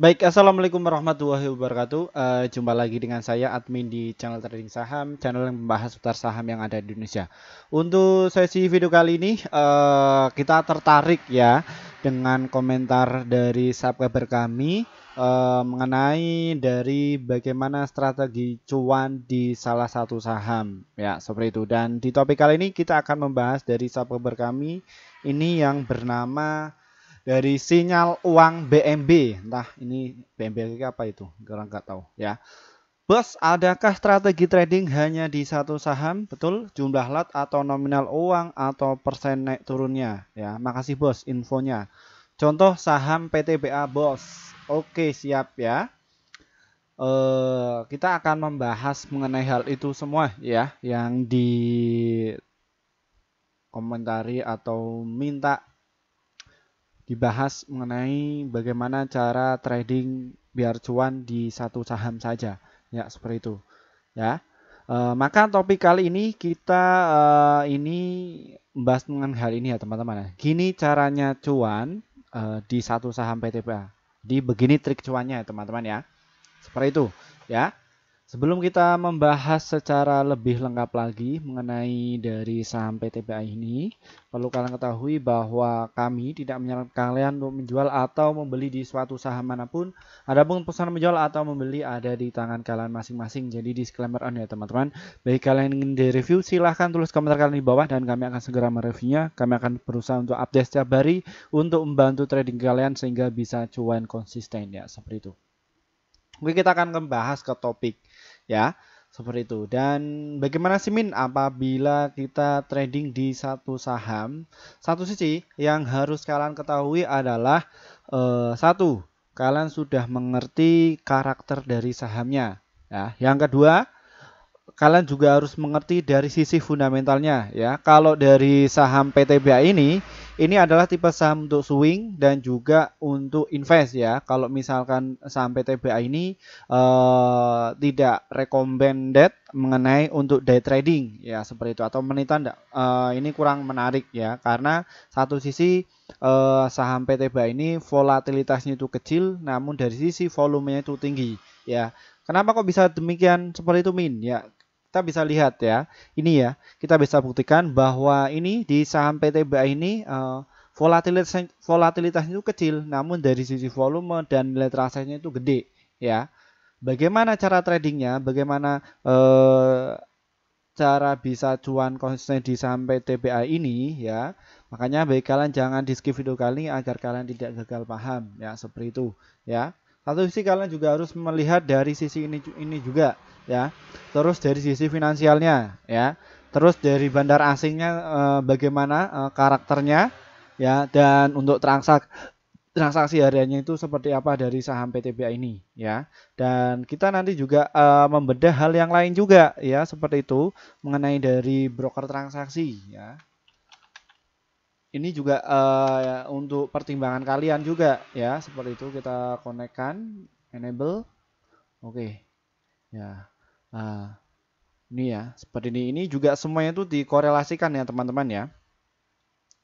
Baik, Assalamualaikum warahmatullahi wabarakatuh. Uh, jumpa lagi dengan saya, admin di channel Trading Saham, channel yang membahas seputar saham yang ada di Indonesia. Untuk sesi video kali ini, uh, kita tertarik ya dengan komentar dari subscriber kami uh, mengenai dari bagaimana strategi cuan di salah satu saham. Ya, seperti itu. Dan di topik kali ini kita akan membahas dari subscriber kami ini yang bernama dari sinyal uang BMB. Entah ini BMB apa itu, orang nggak tahu ya. Bos, adakah strategi trading hanya di satu saham? Betul, jumlah lot atau nominal uang atau persen naik turunnya ya. Makasih bos infonya. Contoh saham PTBA bos. Oke, siap ya. Uh, kita akan membahas mengenai hal itu semua ya yang di komentari atau minta dibahas mengenai bagaimana cara trading biar cuan di satu saham saja ya seperti itu ya e, maka topik kali ini kita e, ini membahas dengan hal ini ya teman-teman ya. gini caranya cuan e, di satu saham PTPA di begini trik cuannya ya teman-teman ya seperti itu ya Sebelum kita membahas secara lebih lengkap lagi mengenai dari saham PTBA ini, perlu kalian ketahui bahwa kami tidak menyarankan kalian untuk menjual atau membeli di suatu saham manapun. Adapun pesan menjual atau membeli ada di tangan kalian masing-masing. Jadi disclaimer on ya teman-teman. Baik kalian ingin direview, silahkan tulis komentar kalian di bawah dan kami akan segera mereviewnya. Kami akan berusaha untuk update setiap hari untuk membantu trading kalian sehingga bisa cuan konsisten ya seperti itu. Oke kita akan membahas ke topik ya seperti itu dan bagaimana sih Min apabila kita trading di satu saham satu sisi yang harus kalian ketahui adalah eh, satu kalian sudah mengerti karakter dari sahamnya ya yang kedua kalian juga harus mengerti dari sisi fundamentalnya ya kalau dari saham PTBA ini ini adalah tipe saham untuk swing dan juga untuk invest ya. Kalau misalkan saham PTBA ini uh, tidak recommended mengenai untuk day trading ya seperti itu atau menitan uh, eh, ini kurang menarik ya karena satu sisi uh, saham PTBA ini volatilitasnya itu kecil namun dari sisi volumenya itu tinggi ya. Kenapa kok bisa demikian seperti itu Min? Ya, kita bisa lihat ya, ini ya, kita bisa buktikan bahwa ini di saham PTBA ini uh, eh, volatilitas volatilitasnya itu kecil, namun dari sisi volume dan nilai transaksinya itu gede, ya. Bagaimana cara tradingnya? Bagaimana uh, cara bisa cuan konsisten di saham PTBA ini, ya? Makanya baik kalian jangan di skip video kali agar kalian tidak gagal paham, ya seperti itu, ya. Satu sisi kalian juga harus melihat dari sisi ini ini juga ya. Terus dari sisi finansialnya ya. Terus dari bandar asingnya e, bagaimana e, karakternya ya dan untuk transaksi transaksi hariannya itu seperti apa dari saham PTBA ini ya. Dan kita nanti juga e, membedah hal yang lain juga ya seperti itu mengenai dari broker transaksi ya ini juga uh, ya, untuk pertimbangan kalian juga ya seperti itu kita konekkan enable oke okay. ya nah, ini ya seperti ini ini juga semuanya itu dikorelasikan ya teman-teman ya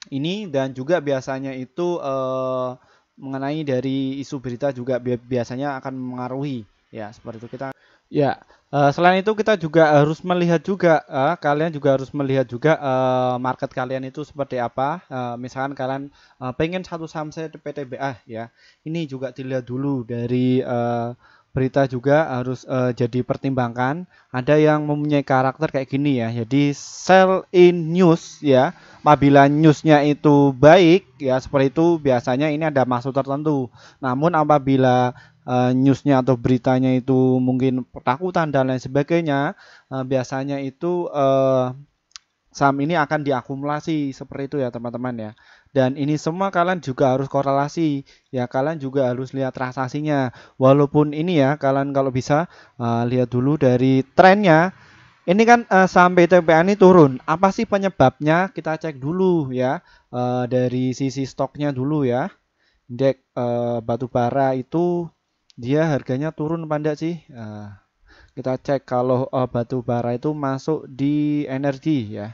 ini dan juga biasanya itu uh, mengenai dari isu berita juga biasanya akan mengaruhi ya seperti itu kita Ya, uh, selain itu kita juga harus melihat juga uh, kalian juga harus melihat juga uh, market kalian itu seperti apa. Uh, misalkan kalian uh, pengen satu saham saya di PTBA ya, ini juga dilihat dulu dari uh, berita juga harus uh, jadi pertimbangkan Ada yang mempunyai karakter kayak gini ya, jadi sell in news ya. Apabila newsnya itu baik ya seperti itu biasanya ini ada maksud tertentu. Namun apabila Eh, newsnya atau beritanya itu mungkin ketakutan dan lain sebagainya, eh, biasanya itu eh, saham ini akan diakumulasi seperti itu ya teman-teman ya. Dan ini semua kalian juga harus korelasi ya kalian juga harus lihat transaksinya. Walaupun ini ya kalian kalau bisa lihat dulu dari trennya. Ini kan uh, saham PTPA ini turun. Apa sih penyebabnya? Kita cek dulu ya dari sisi stoknya dulu ya. Indeks uh, bara itu dia harganya turun apa sih? Uh, kita cek kalau uh, batu bara itu masuk di energi ya.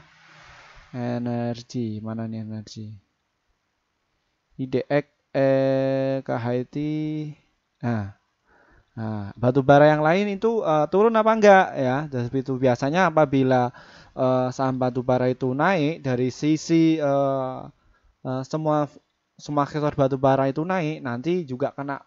Energi, mana nih energi? IDX eh KHT. Nah. Nah, batu bara yang lain itu uh, turun apa enggak ya? Jadi itu biasanya apabila uh, saham batu bara itu naik dari sisi uh, uh, semua semua sektor batu bara itu naik, nanti juga kena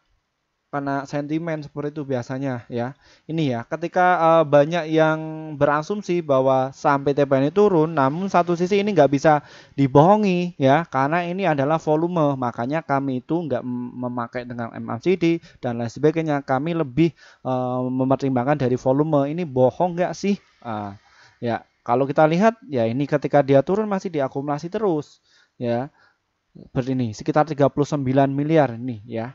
karena sentimen seperti itu biasanya ya. Ini ya, ketika uh, banyak yang berasumsi bahwa saham PN ini turun, namun satu sisi ini nggak bisa dibohongi ya, karena ini adalah volume, makanya kami itu nggak memakai dengan MACD dan lain sebagainya. Kami lebih uh, mempertimbangkan dari volume. Ini bohong nggak sih? Uh, ya, kalau kita lihat ya ini ketika dia turun masih diakumulasi terus ya. Seperti ini, sekitar 39 miliar nih ya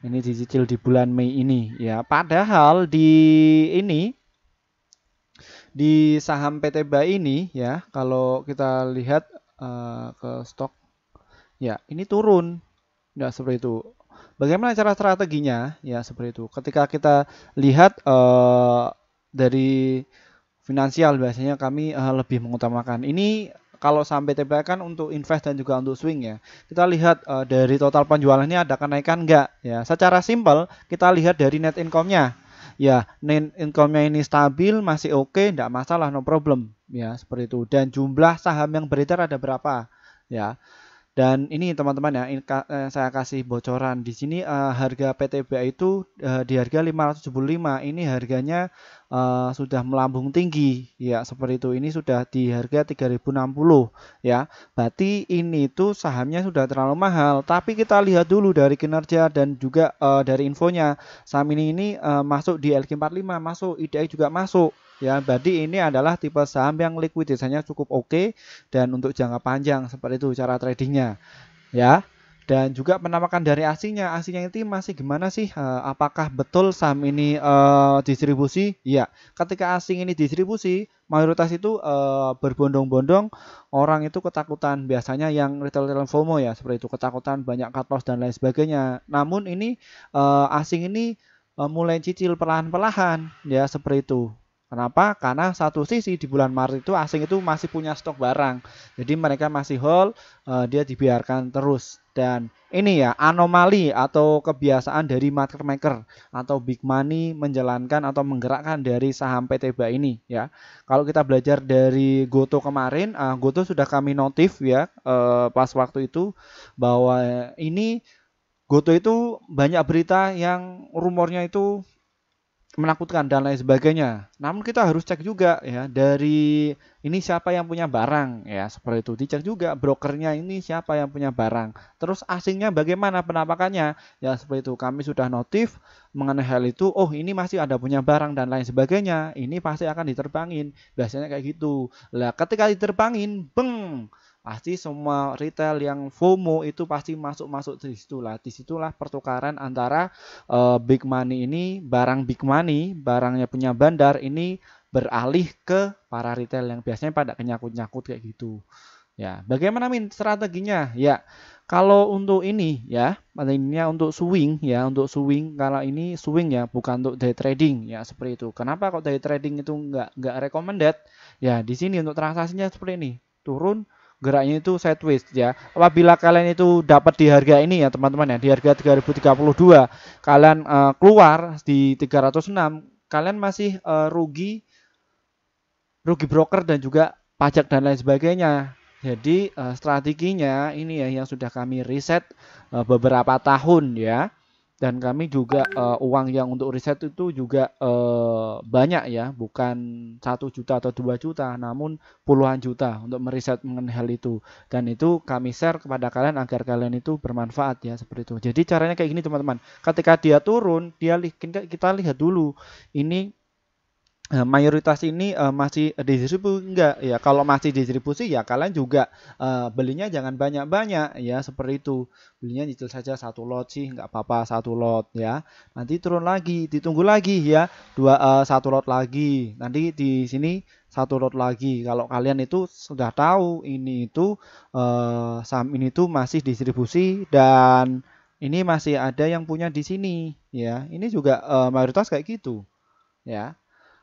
ini dicicil di bulan Mei ini ya. Padahal di ini di saham PT BAI ini ya, kalau kita lihat uh, ke stok ya, ini turun. Ya seperti itu. Bagaimana cara strateginya? Ya seperti itu. Ketika kita lihat uh, dari finansial biasanya kami uh, lebih mengutamakan ini kalau sampai TPA kan untuk invest dan juga untuk swing ya. Kita lihat uh, dari total penjualan ini ada kenaikan enggak ya. Secara simpel kita lihat dari net income-nya. Ya, net income-nya ini stabil, masih oke, okay, enggak masalah, no problem ya, seperti itu. Dan jumlah saham yang beredar ada berapa ya. Dan ini teman-teman ya, eh, saya kasih bocoran di sini uh, harga PTBA itu uh, di harga 575. Ini harganya uh, sudah melambung tinggi ya seperti itu ini sudah di harga 3060 ya berarti ini tuh sahamnya sudah terlalu mahal tapi kita lihat dulu dari kinerja dan juga uh, dari infonya saham ini ini uh, masuk di LQ45 masuk IDX juga masuk ya berarti ini adalah tipe saham yang likuiditasnya cukup oke okay, dan untuk jangka panjang seperti itu cara tradingnya ya dan juga menamakan dari asinya. Asinya itu masih gimana sih? Eh, apakah betul saham ini eh, distribusi? Ya, ketika asing ini distribusi, mayoritas itu eh, berbondong-bondong orang itu ketakutan. Biasanya yang retail-retail FOMO ya, seperti itu ketakutan banyak cut dan lain sebagainya. Namun ini asing ini mulai cicil perlahan-perlahan ya seperti itu. Kenapa? Karena satu sisi di bulan Maret itu asing itu masih punya stok barang. Jadi mereka masih hold, uh, dia dibiarkan terus dan ini ya anomali atau kebiasaan dari market maker atau big money menjalankan atau menggerakkan dari saham PT ini ya. Kalau kita belajar dari Goto kemarin, uh, Goto sudah kami notif ya uh, pas waktu itu bahwa ini Goto itu banyak berita yang rumornya itu menakutkan dan lain sebagainya. Namun kita harus cek juga ya dari ini siapa yang punya barang ya seperti itu dicek juga brokernya ini siapa yang punya barang. Terus asingnya bagaimana penampakannya ya seperti itu kami sudah notif mengenai hal itu. Oh ini masih ada punya barang dan lain sebagainya. Ini pasti akan diterbangin. Biasanya kayak gitu. Lah ketika diterbangin, beng pasti semua retail yang FOMO itu pasti masuk-masuk di situlah. situlah pertukaran antara uh, big money ini, barang big money, barangnya punya bandar ini beralih ke para retail yang biasanya pada kenyakut-nyakut kayak gitu. Ya, bagaimana min strateginya? Ya, kalau untuk ini ya, intinya untuk swing ya, untuk swing kalau ini swing ya, bukan untuk day trading ya seperti itu. Kenapa kok day trading itu nggak nggak recommended? Ya, di sini untuk transaksinya seperti ini, turun geraknya itu sideways ya. Apabila kalian itu dapat di harga ini ya teman-teman ya, di harga 3032 kalian uh, keluar di 306, kalian masih uh, rugi rugi broker dan juga pajak dan lain sebagainya. Jadi uh, strateginya ini ya yang sudah kami riset uh, beberapa tahun ya dan kami juga uh, uang yang untuk riset itu juga uh, banyak ya bukan satu juta atau dua juta namun puluhan juta untuk meriset mengenai hal itu dan itu kami share kepada kalian agar kalian itu bermanfaat ya seperti itu jadi caranya kayak gini teman-teman ketika dia turun dia kita lihat dulu ini Eh, mayoritas ini uh, masih distribusi enggak ya kalau masih distribusi ya kalian juga uh, belinya jangan banyak-banyak ya seperti itu belinya itu saja satu lot sih nggak apa-apa satu lot ya nanti turun lagi ditunggu lagi ya dua uh, satu lot lagi nanti di sini satu lot lagi kalau kalian itu sudah tahu ini itu uh, saham ini itu masih distribusi dan ini masih ada yang punya di sini ya ini juga uh, mayoritas kayak gitu ya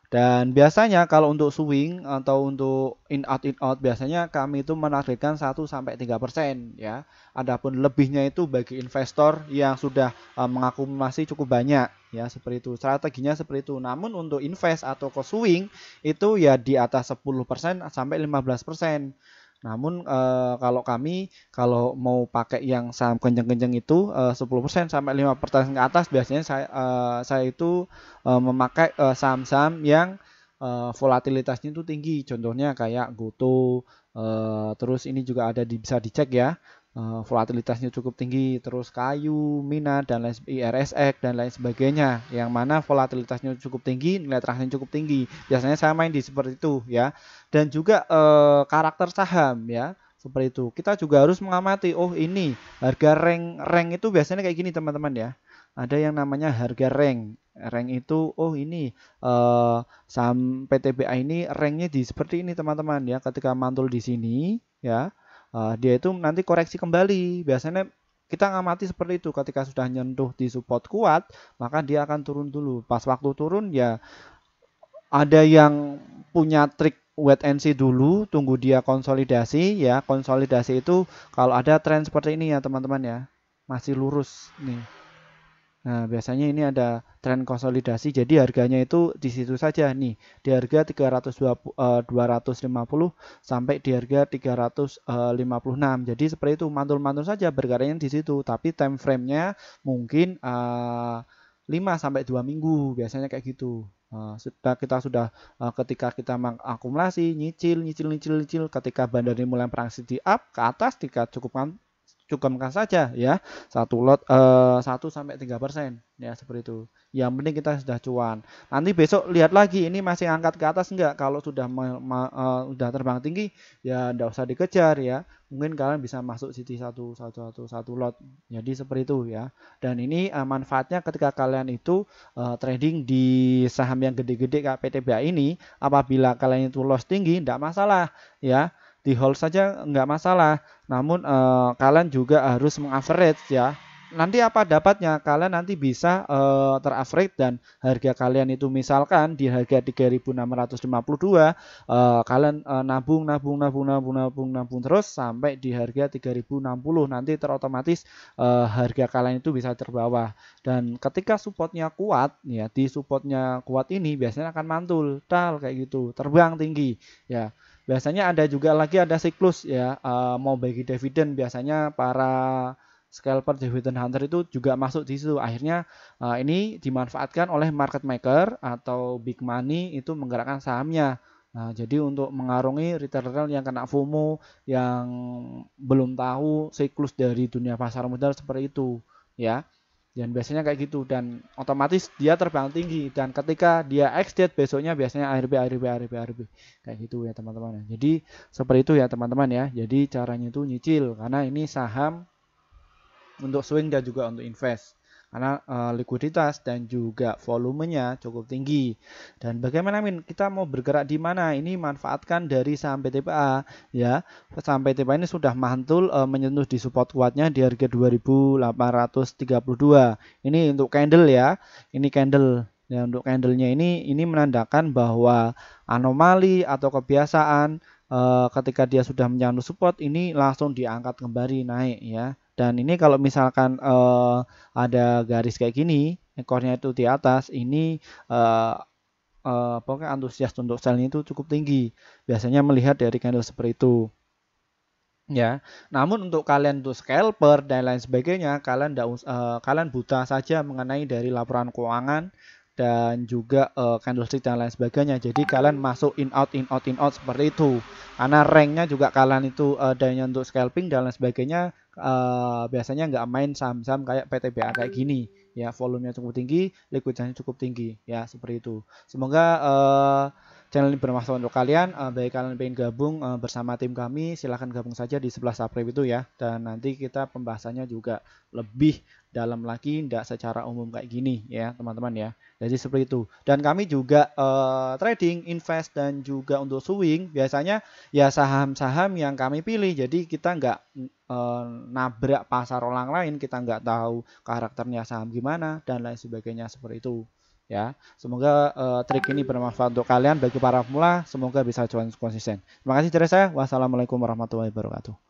dan biasanya kalau untuk swing atau untuk in out in out biasanya kami itu menargetkan 1 sampai 3% ya. Adapun lebihnya itu bagi investor yang sudah eh, mengakumulasi cukup banyak ya seperti itu. Strateginya seperti itu. Namun untuk invest atau ke swing itu ya di atas 10% sampai 15%. Namun eh, kalau kami kalau mau pakai yang saham kenceng-kenceng itu eh, 10% sampai 5% ke atas biasanya saya eh, saya itu eh, memakai saham saham-saham yang volatilitasnya itu tinggi. Contohnya kayak Goto terus ini juga ada di, bisa dicek ya. Eh, volatilitasnya cukup tinggi, terus kayu, mina dan lain IRSX dan lain sebagainya. Yang mana volatilitasnya cukup tinggi, nilai transaksi cukup tinggi. Biasanya saya main di seperti itu ya. Dan juga eh, karakter saham ya seperti itu. Kita juga harus mengamati, oh ini harga rank rank itu biasanya kayak gini teman-teman ya. Ada yang namanya harga rank. Rank itu oh ini eh, saham PTBA ini ranknya di seperti ini teman-teman ya. Ketika mantul di sini ya uh, dia itu nanti koreksi kembali. Biasanya kita ngamati seperti itu ketika sudah nyentuh di support kuat, maka dia akan turun dulu. Pas waktu turun ya ada yang punya trik wait and see dulu, tunggu dia konsolidasi ya. Konsolidasi itu kalau ada tren seperti ini ya teman-teman ya. Masih lurus nih. Nah, biasanya ini ada tren konsolidasi. Jadi harganya itu di situ saja nih, di harga 320 eh, 250 sampai di harga 356. Eh, Jadi seperti itu mantul-mantul saja bergaranya di situ, tapi time frame-nya mungkin eh, 5 sampai 2 minggu biasanya kayak gitu. Uh, sudah kita sudah eh, ketika kita mengakumulasi nyicil nyicil nyicil nyicil ketika bandar ini mulai perang di up ke atas jika cukup cukupkan saja ya satu lot eh, satu sampai tiga persen ya seperti itu yang penting kita sudah cuan nanti besok lihat lagi ini masih angkat ke atas enggak kalau sudah eh, sudah terbang tinggi ya enggak usah dikejar ya mungkin kalian bisa masuk city satu satu satu satu lot jadi seperti itu ya dan ini uh, manfaatnya ketika kalian itu uh, trading di saham yang gede-gede kayak PTBA ini apabila kalian itu loss tinggi enggak masalah ya di hold saja nggak masalah. Namun eh, kalian juga harus mengaverage ya. Nanti apa dapatnya? Kalian nanti bisa eh, teraverage dan harga kalian itu misalkan di harga 3652 eh, kalian eh, nabung, nabung nabung nabung nabung nabung terus sampai di harga 3060 nanti terotomatis harga kalian itu bisa terbawah. Dan ketika supportnya kuat ya di supportnya kuat ini biasanya akan mantul, tal kayak gitu, terbang tinggi ya. Biasanya ada juga lagi ada siklus ya eh, mau bagi dividen biasanya para scalper dividend hunter itu juga masuk di situ. Akhirnya eh, ini dimanfaatkan oleh market maker atau big money itu menggerakkan sahamnya. Nah, jadi untuk mengarungi retail-retail yang kena FOMO yang belum tahu siklus dari dunia pasar modal seperti itu ya. Dan biasanya kayak gitu dan otomatis dia terbang tinggi dan ketika dia exit besoknya biasanya ARB ARB ARB ARB kayak gitu ya teman-teman. Jadi seperti itu ya teman-teman ya. Jadi caranya itu nyicil karena ini saham untuk swing dan juga untuk invest karena e, likuiditas dan juga volumenya cukup tinggi. Dan bagaimana Min? Kita mau bergerak di mana? Ini manfaatkan dari saham PTPA ya. Saham PTPA ini sudah mantul e, menyentuh di support kuatnya di harga 2832. Ini untuk candle ya. Ini candle. Ya, untuk candlenya ini ini menandakan bahwa anomali atau kebiasaan e, ketika dia sudah menyentuh support ini langsung diangkat kembali naik ya dan ini kalau misalkan uh, ada garis kayak gini, ekornya itu di atas, ini uh, eh, uh, eh, pokoknya antusias untuk sell itu cukup tinggi. Biasanya melihat dari candle seperti itu. Ya, namun untuk kalian untuk scalper dan lain sebagainya, kalian tidak, uh, kalian buta saja mengenai dari laporan keuangan dan juga uh, candlestick dan lain sebagainya. Jadi kalian masuk in out in out in out seperti itu. Karena ranknya juga kalian itu uh, untuk scalping dan lain sebagainya uh, biasanya nggak main saham-saham kayak PTBA kayak gini ya volumenya cukup tinggi, liquidnya cukup tinggi ya seperti itu. Semoga uh, channel ini bermanfaat untuk kalian. Uh, baik kalian ingin gabung uh, bersama tim kami, silahkan gabung saja di sebelah subscribe itu ya. Dan nanti kita pembahasannya juga lebih dalam lagi, tidak secara umum kayak gini ya teman-teman ya. Jadi seperti itu. Dan kami juga uh, trading, invest, dan juga untuk swing. Biasanya ya saham-saham yang kami pilih. Jadi kita nggak uh, nabrak pasar orang lain, kita nggak tahu karakternya saham gimana, dan lain sebagainya seperti itu ya. Semoga uh, trik ini bermanfaat untuk kalian bagi para pemula, semoga bisa join konsisten. Terima kasih Teresa. saya. Wassalamualaikum warahmatullahi wabarakatuh.